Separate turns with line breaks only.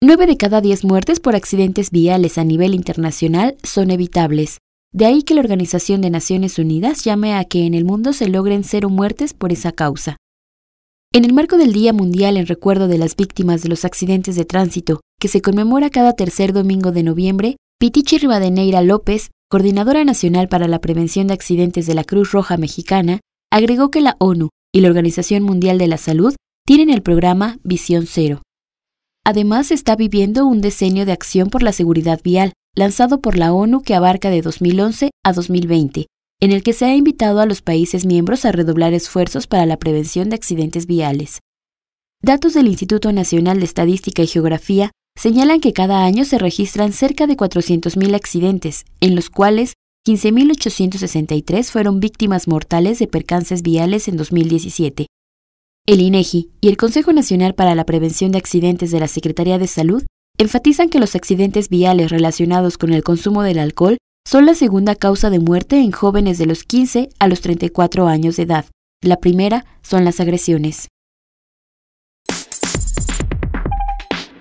Nueve de cada 10 muertes por accidentes viales a nivel internacional son evitables. De ahí que la Organización de Naciones Unidas llame a que en el mundo se logren cero muertes por esa causa. En el marco del Día Mundial en recuerdo de las víctimas de los accidentes de tránsito, que se conmemora cada tercer domingo de noviembre, Pitichi Rivadeneira López, coordinadora nacional para la prevención de accidentes de la Cruz Roja Mexicana, agregó que la ONU y la Organización Mundial de la Salud tienen el programa Visión Cero, Además, está viviendo un diseño de acción por la seguridad vial, lanzado por la ONU que abarca de 2011 a 2020, en el que se ha invitado a los países miembros a redoblar esfuerzos para la prevención de accidentes viales. Datos del Instituto Nacional de Estadística y Geografía señalan que cada año se registran cerca de 400.000 accidentes, en los cuales 15.863 fueron víctimas mortales de percances viales en 2017, el INEGI e y el Consejo Nacional para la Prevención de Accidentes de la Secretaría de Salud enfatizan que los accidentes viales relacionados con el consumo del alcohol son la segunda causa de muerte en jóvenes de los 15 a los 34 años de edad. La primera son las agresiones.